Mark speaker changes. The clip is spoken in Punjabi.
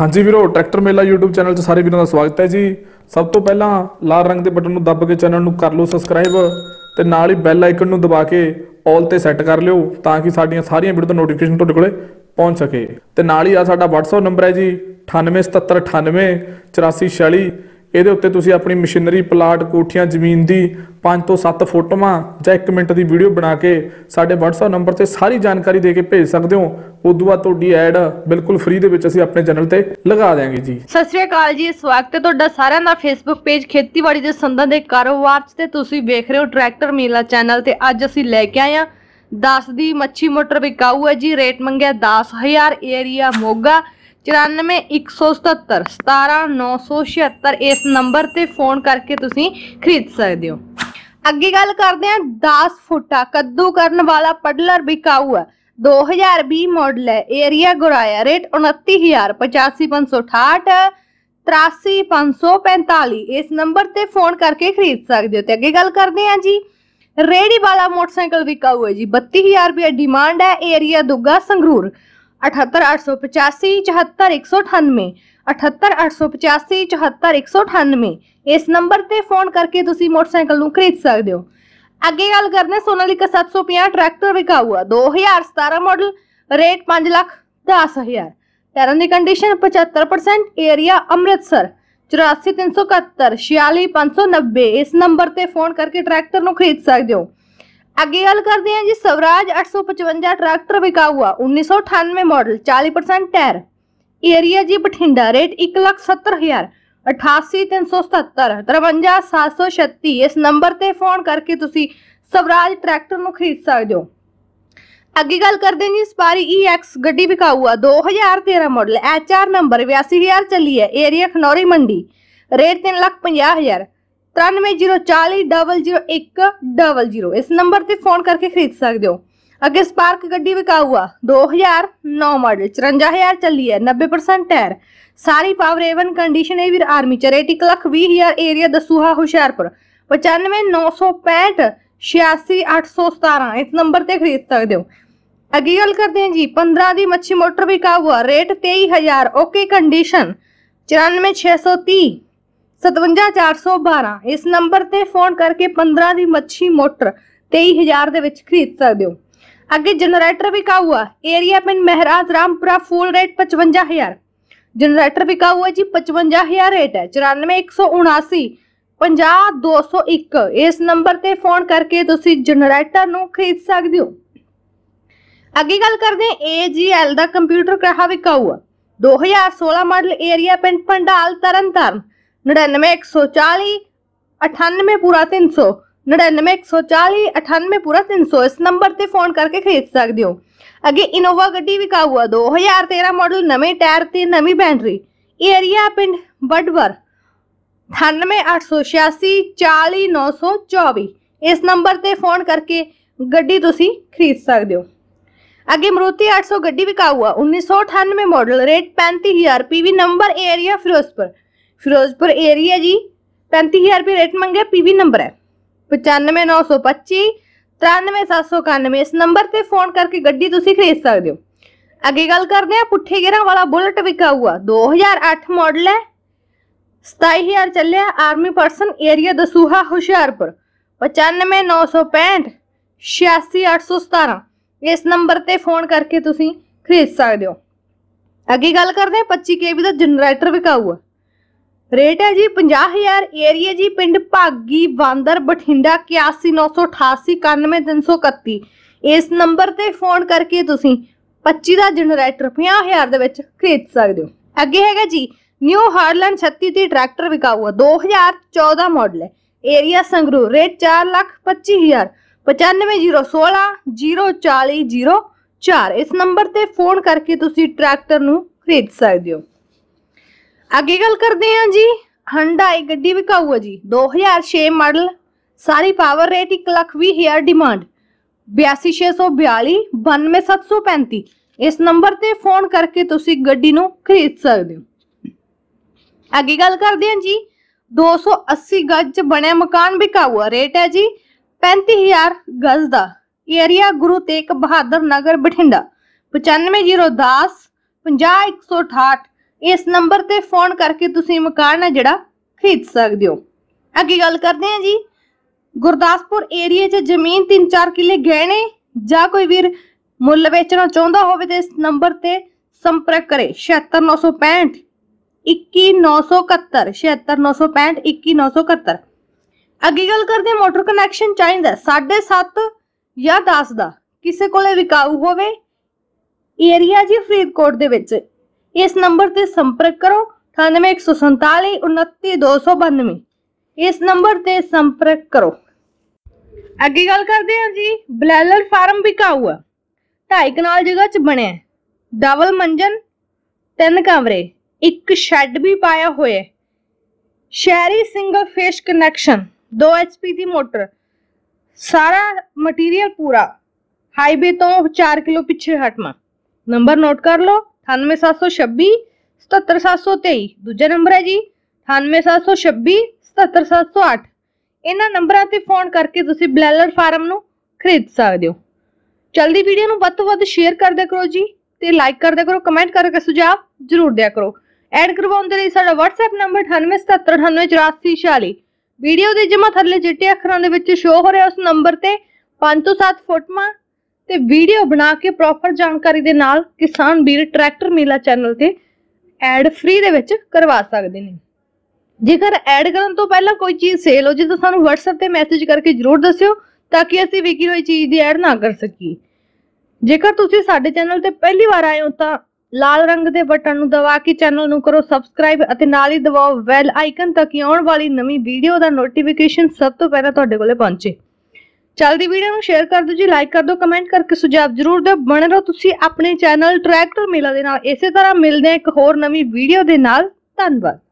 Speaker 1: ਹਾਂਜੀ ਵੀਰੋ ਟਰੈਕਟਰ ਮੇਲਾ YouTube ਚੈਨਲ 'ਚ ਸਾਰੇ ਵੀਰਾਂ ਦਾ ਸਵਾਗਤ ਹੈ ਜੀ ਸਭ ਤੋਂ ਪਹਿਲਾਂ ਲਾਲ ਰੰਗ ਦੇ ਬਟਨ ਨੂੰ ਦੱਬ ਕੇ ਚੈਨਲ ਨੂੰ ਕਰ ਲਓ ਸਬਸਕ੍ਰਾਈਬ ਤੇ ਨਾਲ ਹੀ ਬੈਲ ਆਈਕਨ ਨੂੰ ਦਬਾ ਕੇ ਆਲ ਤੇ ਸੈੱਟ ਕਰ ਲਿਓ ਤਾਂ ਕਿ ਸਾਡੀਆਂ ਸਾਰੀਆਂ ਵੀਡੀਓ ਦਾ ਨੋਟੀਫਿਕੇਸ਼ਨ ਤੁਹਾਡੇ ਕੋਲੇ ਪਹੁੰਚ ਸਕੇ ਤੇ ਨਾਲ ਹੀ ਆ ਸਾਡਾ WhatsApp ਨੰਬਰ ਹੈ ਜੀ 9877988446 ਇਹਦੇ ਉੱਤੇ ਤੁਸੀਂ ਆਪਣੀ ਮਸ਼ੀਨਰੀ ਪਲਾਟ ਕੋਠੀਆਂ ਜ਼ਮੀਨ ਦੀ 5 ਤੋਂ 7 ਫੋਟੋਆਂ ਜਾਂ 1 ਮਿੰਟ ਦੀ ਵੀਡੀਓ ਬਣਾ ਕੇ ਸਾਡੇ WhatsApp ਨੰਬਰ ਤੇ ਸਾਰੀ ਜਾਣਕਾਰੀ ਦੇ ਕੇ ਭੇਜ ਸਕਦੇ ਹੋ ਉਦੋਂ ਬਾਅਦ ਤੁਹਾਡੀ ਐਡ ਬਿਲਕੁਲ ਫ੍ਰੀ ਦੇ ਵਿੱਚ ਅਸੀਂ ਆਪਣੇ ਚੈਨਲ ਤੇ ਲਗਾ ਦੇਵਾਂਗੇ ਜੀ ਸਤਿ ਸ੍ਰੀ ਅਕਾਲ ਜੀ ਸਵਾਗਤ ਹੈ ਤੁਹਾਡਾ ਸਾਰਿਆਂ ਦਾ ਫੇਸਬੁੱਕ ਪੇਜ ਖੇਤੀਬਾੜੀ ਦੇ ਸੰਦਾਂ ਦੇ ਕਾਰੋਬਾਰ 'ਚ ਤੇ ਤੁਸੀਂ ਵੇਖ ਰਹੇ ਹੋ ਟਰੈਕਟਰ ਮੇਲਾ ਚੈਨਲ ਤੇ ਅੱਜ ਅਸੀਂ ਲੈ ਕੇ ਆਏ ਆ 10 ਦੀ ਮੱਛੀ ਮੋਟਰ ਵਿਕਾਊ ਹੈ ਜੀ ਰੇਟ ਮੰਗਿਆ 10000 ਏਰੀਆ ਮੋਗਾ 17976 ਇਸ ਨੰਬਰ ਤੇ ਫੋਨ ਕਰਕੇ ਤੁਸੀਂ ਖਰੀਦ ਸਕਦੇ ਹੋ ਅੱਗੇ ਗੱਲ ਕਰਦੇ ਹਾਂ 10 ਫੁੱਟਾ ਕੱਦੂ ਕਰਨ ਵਾਲਾ ਪਡਲਰ ਵਿਕਾਊ ਹੈ 2020 ਮਾਡਲ ਹੈ ਏਰੀਆ ਗੁਰਾਇਆ ਰੇਟ 85568 83545 ਇਸ ਨੰਬਰ ਤੇ ਫੋਨ ਕਰਕੇ ਖਰੀਦ ਸਕਦੇ ਹੋ ਤੇ ਅੱਗੇ ਗੱਲ ਕਰਦੇ ਹਾਂ ਜੀ ਰੇੜੀ ਵਾਲਾ ਮੋਟਰਸਾਈਕਲ ਵਿਕਾਊ ਹੈ ਜੀ 32000 ਰੁਪਏ ਡਿਮਾਂਡ ਹੈ ਏਰੀਆ ਦੁੱਗਾ ਸੰਗਰੂਰ 78885 78885 ਇਸ ਨੰਬਰ ਤੇ ਫੋਨ ਕਰਕੇ ਤੁਸੀਂ ਮੋਟਰਸਾਈਕਲ ਨੂੰ ਖਰੀਦ ਸਕਦੇ ਹੋ ਅੱਗੇ ਗੱਲ ਕਰਨੇ ਸੋਨਾਲੀਕਾ 750 ਟਰੈਕਟਰ ਵਿਕਾਊਆ 2017 ਮਾਡਲ ਰੇਟ 5 ਲੱਖ 10000 ਟਾਇਰਾਂ ਦੀ ਕੰਡੀਸ਼ਨ 75% ਏਰੀਆ ਅੰਮ੍ਰਿਤਸਰ 84371 46590 ਇਸ ਨੰਬਰ ਤੇ ਫੋਨ ਕਰਕੇ ਟਰੈਕਟਰ ਨੂੰ ਖਰੀਦ ਸਕਦੇ ਹੋ ਅੱਗੇ ਗੱਲ ਕਰਦੇ ਹਾਂ ਜੀ ਸਵਰਾਜ 855 ਟਰੈਕਟਰ ਵਿਕਾ ਹੁਆ 1998 ਮਾਡਲ 40 ਟਾਇਰ ਏਰੀਆ ਜੀ ਬਠਿੰਡਾ ਰੇਟ 170000 88377 53736 ਇਸ ਨੰਬਰ ਤੇ ਫੋਨ ਕਰਕੇ ਤੁਸੀਂ ਸਵਰਾਜ ਟਰੈਕਟਰ ਨੂੰ ਖਰੀਦ ਸਕਦੇ ਹੋ ਅੱਗੇ ਗੱਲ ਕਰਦੇ ਜੀ ਸਪਾਰੀ EX ਗੱਡੀ ਵਿਕਾਊ ਆ 2013 ਮਾਡਲ HR ਨੰਬਰ 82000 ਚੱਲੀ ਹੈ ਏਰੀਆ ਖਨੌਰੀ ਮੰਡੀ ਰੇਟ 350000 तिरानवे जीरो चाली डबल जीरो एक डबल जीरो इस नंबर से फोन करके खरीद सकते हो अगर स्पार्क गड्डी विका हुआ 2009 मॉडल चुरंजा हज़ार चली है नब्बे परसेंट टायर सारी पावर एवन कंडीशन है वीर आर्मी चरेटी कलख भी हज़ार एरिया दसूहा हुशियारपुर पचानवे नौ सौ पैंठ छियासी अठ सौ सतारा इस नंबर से खरीद सकते हो अगे गल करते हैं जी पंद्रह की मच्छी मोटर विका हुआ रेट तेई हज़ार ओके कंडीशन चुरानवे छः सौ तीह 57412 ਇਸ ਨੰਬਰ ਤੇ ਫੋਨ ਕਰਕੇ 15 ਦੀ ਮੱਛੀ ਮੋਟਰ 23000 ਦੇ ਵਿੱਚ ਖਰੀਦ ਸਕਦੇ ਹੋ ਅੱਗੇ ਜਨਰੇਟਰ ਵਿਕਾ ਹੁਆ ਏਰੀਆ ਪਿੰਡ ਮਹਿਰਾਜ ਰਾਮਪੁਰਾ ਫੁੱਲ ਰੇਟ 55000 ਜਨਰੇਟਰ ਵਿਕਾ ਹੁਆ ਜੀ 55000 ਰੇਟ ਹੈ 94179 50201 ਇਸ ਨੰਬਰ ਤੇ ਫੋਨ ਕਰਕੇ ਤੁਸੀਂ ਜਨਰੇਟਰ ਨੂੰ ਖਰੀਦ ਸਕਦੇ ਹੋ ਅੱਗੇ ਗੱਲ ਕਰਦੇ ਹਾਂ AGL ਦਾ ਕੰਪਿਊਟਰ ਕਹਾ ਵਿਕਾ ਹੁਆ 2016 ਮਾਡਲ ਏਰੀਆ ਪਿੰਡ ਪੰਡਾਲ ਤਰਨਤਾਰਨ नड़िन्नवे एक सौ चाली अठानवे पूरा तीन सौ नड़िन्नवे एक सौ चाली अठानवे पूरा तीन सौ इस नंबर से फोन करके खरीद सकते हो अगे इनोवा गड्डी विका हुआ दो हजार तेरह मॉडल नवे टायर से नवी बैटरी एरिया पिंड बडवर अठानवे अठ सौ छियासी चाली नौ सौ चौबी इस नंबर से फोन करके तुम ਗੱਡੀ ਤੁਸੀਂ ਖਰੀਦ ਸਕਦੇ ਹੋ ਅੱਗੇ हुआ उन्नीस सौ अठानवे मॉडल रेट पैंती हज़ार P V number area Firozpur Firozpur area ਜੀ 35000 ਰੁਪਏ ਰੇਟ ਮੰਗਿਆ ਪੀਵੀ ਨੰਬਰ ਹੈ 95925 93791 ਇਸ ਨੰਬਰ ਤੇ ਫੋਨ ਕਰਕੇ ਗੱਡੀ ਤੁਸੀਂ ਖਰੀਦ ਸਕਦੇ ਹੋ ਅੱਗੇ ਗੱਲ ਕਰਦੇ ਆ ਪੁੱਠੇ ਗੇਰਾ ਵਾਲਾ ਬੁਲਟ ਵਿਕਾਊਆ 2008 ਮਾਡਲ ਹੈ 27000 ਚੱਲਿਆ army person area Dasuya Hoshiarpur 95965 86817 ਇਸ ਨੰਬਰ ਤੇ ਫੋਨ ਕਰਕੇ ਤੁਸੀਂ ਖਰੀਦ ਸਕਦੇ ਹੋ ਅੱਗੇ ਗੱਲ ਕਰਦੇ ਆ 25 ਕੇਵੀ ਦਾ ਜਨਰੇਟਰ ਵਿਕਾਊਆ ਰੇਟ ਹੈ ਜੀ 50000 ਏਰੀਆ ਜੀ ਪਿੰਡ ਭਾਗੀ ਬਾਂਦਰ ਬਠਿੰਡਾ 8198899331 ਇਸ ਨੰਬਰ ਤੇ ਫੋਨ ਕਰਕੇ ਤੁਸੀਂ 25 ਦਾ ਜਨਰੇਟਰ 50000 ਦੇ ਵਿੱਚ ਖਰੀਦ ਸਕਦੇ ਹੋ ਅੱਗੇ ਹੈਗਾ ਜੀ ਨਿਊ ਹਾਰਲੈਂਡ 36 ਦੀ ਟਰੈਕਟਰ ਵਿਕਾਊ 2014 ਮਾਡਲ ਹੈ ਏਰੀਆ ਸੰਗਰੂਰ ਰੇਟ 425000 9501604004 ਇਸ ਨੰਬਰ ਤੇ ਫੋਨ ਕਰਕੇ ਤੁਸੀਂ ਟਰੈਕਟਰ ਨੂੰ ਖਰੀਦ ਸਕਦੇ ਹੋ ਅੱਗੇ ਗੱਲ ਕਰਦੇ ਹਾਂ ਜੀ ਹੰਡਾਈ ਗੱਡੀ ਵਿਕਾਊ ਹੈ ਜੀ 2006 ਮਾਡਲ ਸਾਰੀ ਪਾਵਰ ਰੇਟ 1 ਲੱਖ 20 ਹਜ਼ਾਰ ਡਿਮਾਂਡ 82642 92735 ਇਸ ਨੰਬਰ ਤੇ ਫੋਨ ਕਰਕੇ ਤੁਸੀਂ ਗੱਡੀ ਨੂੰ ਖਰੀਦ ਸਕਦੇ ਹੋ ਅੱਗੇ ਗੱਲ ਕਰਦੇ ਹਾਂ ਜੀ 280 ਗਜ ਚ ਬਣਿਆ ਮਕਾਨ ਵਿਕਾਊ ਹੈ ਰੇਟ ਹੈ ਜੀ 35000 ਗਜ ਦਾ ਏਰੀਆ ਗੁਰੂ ਤੇਗ ਬਹਾਦਰ ਨਗਰ ਬਠਿੰਡਾ 95010 50168 ਇਸ ਨੰਬਰ ਤੇ ਫੋਨ ਕਰਕੇ ਤੁਸੀਂ ਮਕਾਨ ਹੈ ਜਿਹੜਾ ਖਰੀਦ ਸਕਦੇ ਹੋ ਅੱਗੇ ਗੱਲ ਕਰਦੇ ਹਾਂ ਜੀ ਗੁਰਦਾਸਪੁਰ ਏਰੀਆ 'ਚ ਜ਼ਮੀਨ 3-4 ਕਿੱਲੇ ਗਹਿਣੇ ਜਾਂ ਕੋਈ ਵੀਰ ਮੁੱਲ ਵੇਚਣਾ ਚਾਹੁੰਦਾ ਹੋਵੇ ਤੇ ਇਸ ਨੰਬਰ ਤੇ ਸੰਪਰਕ ਕਰੇ 76965 21971 76965 21971 ਅੱਗੇ ਗੱਲ ਕਰਦੇ ਹਾਂ ਮੋਟਰ ਕਨੈਕਸ਼ਨ ਚਾਹੀਦਾ 7.5 ਜਾਂ 10 ਦਾ ਕਿਸੇ ਕੋਲੇ ਵਿਕਾਊ ਹੋਵੇ ਏਰੀਆ ਜੀ ਫਰੀਦਕੋਟ ਦੇ ਵਿੱਚ ਇਸ ਨੰਬਰ ਤੇ ਸੰਪਰਕ ਕਰੋ 9814499292 ਇਸ ਨੰਬਰ ਤੇ ਸੰਪਰਕ ਕਰੋ ਅੱਗੇ ਗੱਲ ਕਰਦੇ ਹਾਂ ਜੀ ਬਲੈਲਰ ਫਾਰਮ ਵਿਕਾਊ ਹੈ ਢਾਈ ਕਨਾਲ ਜਗ੍ਹਾ 'ਚ ਬਣਿਆ ਹੈ ਡਬਲ ਮੰਜਨ ਤਿੰਨ ਕਮਰੇ ਇੱਕ ਸ਼ੈੱਡ ਵੀ ਪਾਇਆ ਹੋਇਆ ਸ਼ਹਿਰੀ ਸਿੰਗਲ ਫੇਸ ਕਨੈਕਸ਼ਨ 2 ਐਚਪੀ ਦੀ ਮੋਟਰ ਸਾਰਾ ਮਟੀਰੀਅਲ ਪੂਰਾ ਹਾਈਵੇ ਤੋਂ 4 ਕਿਲੋ ਪਿੱਛੇ ਹਟਮਾ ਨੰਬਰ ਨੋਟ ਕਰ ਲਓ 98726 77723 ਦੂਜਾ ਨੰਬਰ ਹੈ ਜੀ 98726 77708 ਇਹਨਾਂ ਨੰਬਰਾਂ ਤੇ ਫੋਨ ਕਰਕੇ ਤੁਸੀਂ ਬਲੈਲਰ ਫਾਰਮ ਨੂੰ ਖਰੀਦ ਸਕਦੇ ਹੋ ਜਲਦੀ ਵੀਡੀਓ ਨੂੰ ਵੱਧ ਤੋਂ ਵੱਧ ਸ਼ੇਅਰ ਕਰਦਿਆ ਕਰੋ ਜੀ ਤੇ ਲਾਈਕ ਕਰਦਿਆ ਕਰੋ ਕਮੈਂਟ ਕਰਕੇ ਸੁਝਾਅ ਜ਼ਰੂਰ ਦਿਆ ਕਰੋ ਐਡ ਕਰਵਾਉਣ ਦੇ ਲਈ ਸਾਡਾ WhatsApp ਨੰਬਰ 9877984846 ਵੀਡੀਓ ਦੇ ਜਮਾ ਥੱਲੇ ਚਿੱਟੇ ਅੱਖਰਾਂ ਦੇ ਵਿੱਚ ਸ਼ੋ ਹੋ ਰਿਹਾ ਉਸ ਨੰਬਰ ਤੇ 5 ਤੋਂ 7 ਫੋਟੋਆਂ ਤੇ ਵੀਡੀਓ ਬਣਾ ਕੇ ਪ੍ਰੋਪਰ ਜਾਣਕਾਰੀ ਦੇ ਨਾਲ ਕਿਸਾਨ ਵੀਰ ਟਰੈਕਟਰ ਮੇਲਾ ਚੈਨਲ ਤੇ ਐਡ ਫ੍ਰੀ ਦੇ ਵਿੱਚ ਕਰਵਾ ਸਕਦੇ ਨੇ ਜੇਕਰ ਐਡ ਕਰਨ ਤੋਂ ਪਹਿਲਾਂ ਕੋਈ ਚੀਜ਼ ਸੇਲ ਹੋ ਜੇ ਤਾਂ ਸਾਨੂੰ WhatsApp ਤੇ ਮੈਸੇਜ ਕਰਕੇ ਜਰੂਰ ਦੱਸਿਓ ਤਾਂ ਕਿ ਅਸੀਂ ਵਿਕੀ ਹੋਈ ਚੀਜ਼ ਦੀ ਐਡ ਨਾ ਕਰ ਸਕੀਏ ਜੇਕਰ ਤੁਸੀਂ ਸਾਡੇ ਚੈਨਲ ਤੇ ਪਹਿਲੀ ਵਾਰ ਆਏ ਹੋ ਤਾਂ ਲਾਲ ਰੰਗ ਦੇ ਬਟਨ ਨੂੰ ਦਬਾ ਕੇ ਚੈਨਲ ਨੂੰ ਕਰੋ ਸਬਸਕ੍ਰਾਈਬ ਅਤੇ ਨਾਲ ਹੀ ਦਬਾਓ ਵੈਲ ਆਈਕਨ ਤਾਂ ਕਿ ਆਉਣ ਵਾਲੀ ਨਵੀਂ ਵੀਡੀਓ ਦਾ ਨੋਟੀਫਿਕੇਸ਼ਨ ਸਭ ਤੋਂ ਪਹਿਲਾਂ ਤੁਹਾਡੇ ਕੋਲੇ ਪਹੁੰਚੇ ਚਲਦੀ ਵੀਡੀਓ ਨੂੰ ਸ਼ੇਅਰ ਕਰ ਦਿਓ ਜੀ ਲਾਈਕ ਕਰ ਦਿਓ ਕਮੈਂਟ ਕਰਕੇ ਸੁਝਾਅ ਜ਼ਰੂਰ ਦਿਓ ਬਣ ਰਹੋ ਤੁਸੀਂ ਆਪਣੇ ਚੈਨਲ ਟਰੈਕਟਰ ਮੇਲਾ ਦੇ ਨਾਲ ਇਸੇ ਤਰ੍ਹਾਂ ਮਿਲਦੇ ਆ ਇੱਕ ਹੋਰ ਨਵੀਂ ਵੀਡੀਓ ਦੇ ਨਾਲ ਧੰਨਵਾਦ